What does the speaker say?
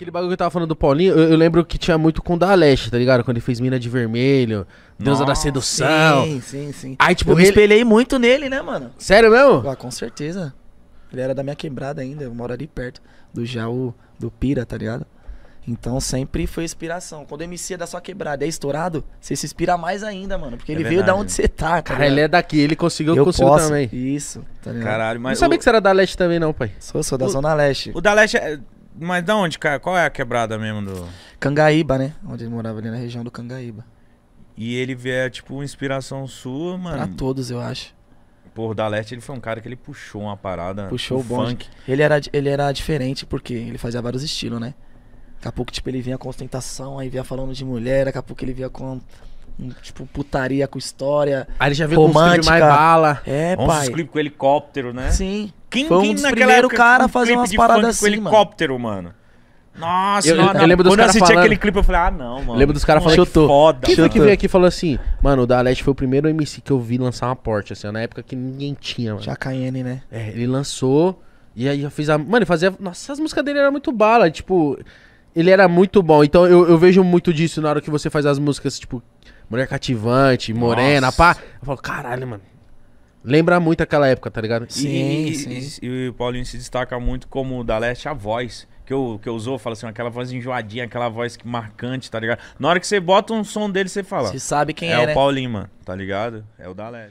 Aquele bagulho que eu tava falando do Paulinho, eu, eu lembro que tinha muito com o Daleste, tá ligado? Quando ele fez Mina de Vermelho, Deusa da Sedução. Sim, sim, sim. Aí, tipo, eu me espelhei muito nele, né, mano? Sério mesmo? Ah, com certeza. Ele era da minha quebrada ainda, eu moro ali perto do Jaú, do Pira, tá ligado? Então sempre foi inspiração. Quando o MC é da sua quebrada é estourado, você se inspira mais ainda, mano. Porque é ele verdade. veio da onde você tá, cara. Tá ah, ele é daqui, ele conseguiu, eu consigo posso. também. Isso, tá ligado? Caralho, mas. Não o... sabia que você era da leste também, não, pai. Sou, sou da o... Zona Leste. O da Leste. É... Mas da onde, cara? Qual é a quebrada mesmo do. Cangaíba, né? Onde ele morava ali na região do Cangaíba. E ele é, tipo, inspiração sua, mano. Pra todos, eu acho. Pô, o Dalete, ele foi um cara que ele puxou uma parada. Puxou o funk. Ele era, ele era diferente, porque ele fazia vários estilos, né? Daqui a pouco, tipo, ele vinha com ostentação, aí vinha falando de mulher, daqui a pouco ele vinha com tipo, putaria com história. Aí ele já viu com os mais bala. É, Vamos pai. Uns clipes com helicóptero, né? Sim. Quem, foi um quem dos primeiros cara a fazer umas paradas assim, com helicóptero, mano. Nossa, eu, não, eu, lembro dos quando eu assisti falando, aquele clipe, eu falei, ah, não, mano. Lembro dos caras falando, chutou. Foda, Quem foi que veio aqui e falou assim, mano, o Dalete foi o primeiro MC que eu vi lançar uma porte, assim, na época que ninguém tinha, mano. Jacayene, né? É, ele lançou, e aí eu fiz a... Mano, ele fazia... Nossa, as músicas dele eram muito bala, tipo... Ele era muito bom, então eu, eu vejo muito disso na hora que você faz as músicas, tipo... Mulher cativante, morena, Nossa. pá. Eu falo, caralho, mano. Lembra muito aquela época, tá ligado? Sim, e, sim. E, e, o Paulinho se destaca muito como da Leste a voz. Que, eu, que eu usou, fala assim, aquela voz enjoadinha, aquela voz que marcante, tá ligado? Na hora que você bota um som dele, você fala. Você sabe quem é. É o né? Paulinho, mano, tá ligado? É o da Leste.